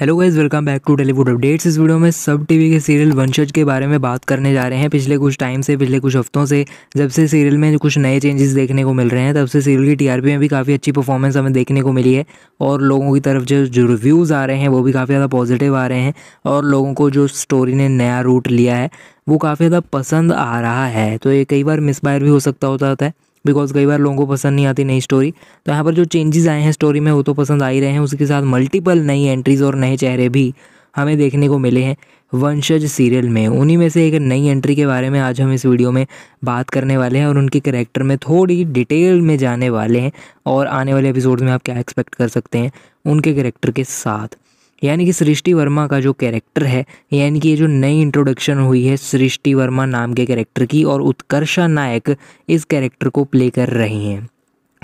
hello guys welcome back to Tellywood updates इस वीडियो में सब टीवी के सीरियल वंशज के बारे में बात करने जा रहे हैं पिछले कुछ टाइम से पिछले कुछ हफ्तों से जब से सीरियल में कुछ नए चेंजेस देखने को मिल रहे हैं तब से सीरियल की टीआरपी में भी काफ़ी अच्छी परफॉर्मेंस हमें देखने को मिली है और लोगों की तरफ जो जो रिव्यूज़ आ रहे हैं वो भी काफ़ी ज़्यादा पॉजिटिव आ रहे हैं और लोगों को जो स्टोरी ने नया रूट लिया है वो काफ़ी ज़्यादा पसंद आ रहा है तो ये कई बार मिसबायर भी हो सकता होता है बिकॉज कई बार लोगों को पसंद नहीं आती नई स्टोरी तो यहाँ पर जो चेंजेस आए हैं स्टोरी में वो तो पसंद आ ही रहे हैं उसके साथ मल्टीपल नई एंट्रीज़ और नए चेहरे भी हमें देखने को मिले हैं वंशज सीरियल में उन्हीं में से एक नई एंट्री के बारे में आज हम इस वीडियो में बात करने वाले हैं और उनके करेक्टर में थोड़ी डिटेल में जाने वाले हैं और आने वाले एपिसोड में आप क्या एक्सपेक्ट कर सकते हैं उनके करेक्टर के साथ यानी कि सृष्टि वर्मा का जो कैरेक्टर है यानी कि ये जो नई इंट्रोडक्शन हुई है सृष्टि वर्मा नाम के कैरेक्टर की और उत्कर्षा नायक इस कैरेक्टर को प्ले कर रही हैं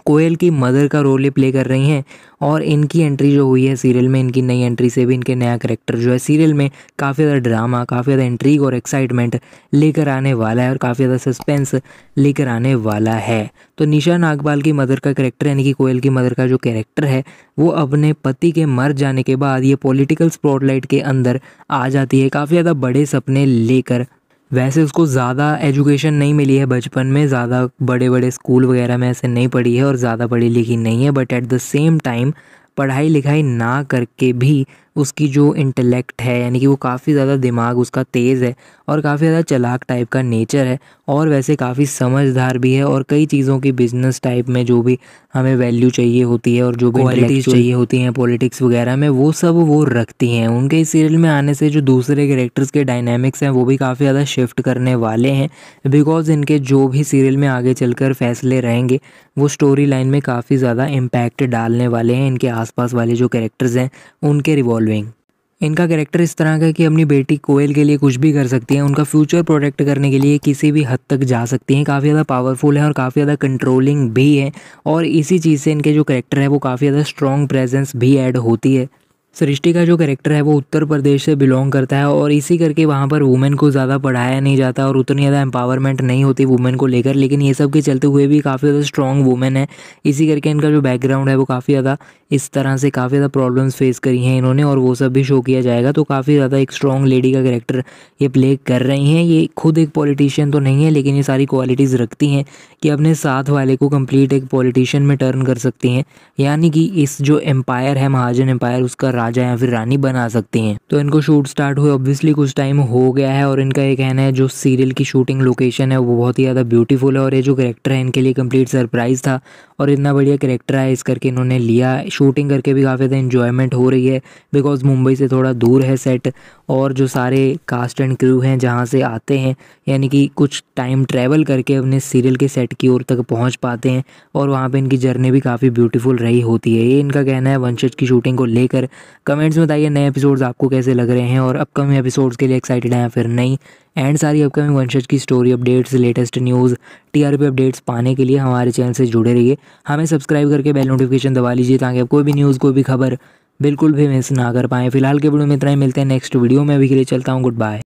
कोयल की मदर का रोल ही प्ले कर रही हैं और इनकी एंट्री जो हुई है सीरियल में इनकी नई एंट्री से भी इनके नया करेक्टर जो है सीरियल में काफ़ी ज़्यादा ड्रामा काफ़ी ज़्यादा इंट्रीग और एक्साइटमेंट लेकर आने वाला है और काफ़ी ज़्यादा सस्पेंस लेकर आने वाला है तो निशा नागपाल की मदर का करेक्टर यानी कि कोयल की मदर का जो करेक्टर है वो अपने पति के मर जाने के बाद ये पोलिटिकल स्पॉटलाइट के अंदर आ जाती है काफ़ी ज़्यादा बड़े सपने लेकर वैसे उसको ज़्यादा एजुकेशन नहीं मिली है बचपन में ज़्यादा बड़े बड़े स्कूल वगैरह में ऐसे नहीं पढ़ी है और ज़्यादा पढ़ी लिखी नहीं है but at the same time पढ़ाई लिखाई ना करके भी उसकी जो इंटेलेक्ट है यानी कि वो काफ़ी ज़्यादा दिमाग उसका तेज़ है और काफ़ी ज़्यादा चलाक टाइप का नेचर है और वैसे काफ़ी समझदार भी है और कई चीज़ों की बिजनेस टाइप में जो भी हमें वैल्यू चाहिए होती है और जो भी क्वालिटी चाहिए होती हैं पॉलिटिक्स वगैरह में वो सब वो रखती हैं उनके इस सीरियल में आने से जो दूसरे करेक्टर्स के डायनेमिक्स हैं वो भी काफ़ी ज़्यादा शिफ्ट करने वाले हैं बिकॉज इनके जो भी सीरियल में आगे चलकर फैसले रहेंगे वो स्टोरी लाइन में काफ़ी ज़्यादा इम्पैक्ट डालने वाले हैं इनके आसपास वाले जो करेक्टर्स हैं उनके रिवॉल्व इवॉल्विंग इनका कैरेक्टर इस तरह का है कि अपनी बेटी कोयल के लिए कुछ भी कर सकती है उनका फ्यूचर प्रोटेक्ट करने के लिए किसी भी हद तक जा सकती हैं काफ़ी ज़्यादा पावरफुल हैं और काफ़ी ज़्यादा कंट्रोलिंग भी है और इसी चीज़ से इनके जो कैरेक्टर है वो काफ़ी ज़्यादा स्ट्रॉन्ग प्रेजेंस भी ऐड होती है सृष्टि का जो करेक्टर है वो उत्तर प्रदेश से बिलोंग करता है और इसी करके वहाँ पर वुमेन को ज़्यादा पढ़ाया नहीं जाता और उतनी ज़्यादा एम्पावरमेंट नहीं होती वुमेन को लेकर लेकिन ये सब के चलते हुए भी काफ़ी ज़्यादा स्ट्रॉन्ग वुमेन है इसी करके इनका जो बैकग्राउंड है वो काफ़ी ज़्यादा इस तरह से काफ़ी ज़्यादा प्रॉब्लम्स फेस करी हैं इन्होंने और वो सब भी शो किया जाएगा तो काफ़ी ज़्यादा एक स्ट्रॉन्ग लेडी का करेक्टर ये प्ले कर रही हैं ये खुद एक पॉलिटिशियन तो नहीं है लेकिन ये सारी क्वालिटीज़ रखती हैं कि अपने साथ वाले को कम्प्लीट एक पॉलिटिशियन में टर्न कर सकती हैं यानी कि इस जो एम्पायर है महाजन एम्पायर उसका राजा या फिर रानी बना सकती हैं तो इनको शूट स्टार्ट हुए ऑब्वियसली कुछ टाइम हो गया है और इनका ये कहना है जो सीरियल की शूटिंग लोकेशन है वो बहुत ही ज़्यादा ब्यूटीफुल है और ये जो करेक्टर है इनके लिए कम्प्लीट सरप्राइज़ था और इतना बढ़िया करेक्टर है इस करके इन्होंने लिया शूटिंग करके भी काफ़ी ज़्यादा इन्जॉयमेंट हो रही है बिकॉज मुंबई से थोड़ा दूर है सेट और जो सारे कास्ट एंड क्रू हैं जहाँ से आते हैं यानी कि कुछ टाइम ट्रैवल करके अपने सीरियल के सेट की ओर तक पहुँच पाते हैं और वहाँ पर इनकी जर्नी भी काफ़ी ब्यूटीफुल रही होती है ये इनका कहना है वंशज की शूटिंग को लेकर कमेंट्स में बताइए नए एपिसोड्स आपको कैसे लग रहे हैं और अपकमिंग एपिसोड्स के लिए एक्साइटेड हैं फिर नहीं एंड सारी अपकमिंग वंशज की story updates latest news TRP updates पाने के लिए हमारे चैनल से जुड़े रहिए हमें सब्सक्राइब करके बेल नोटिफिकेशन दबा लीजिए ताकि आप कोई भी न्यूज़ कोई भी खबर बिल्कुल भी मिस ना कर पाएँ फिलहाल के वीडियो में इतना ही मिलते हैं नेक्स्ट वीडियो में अभी के लिए चलता हूँ गुड बाय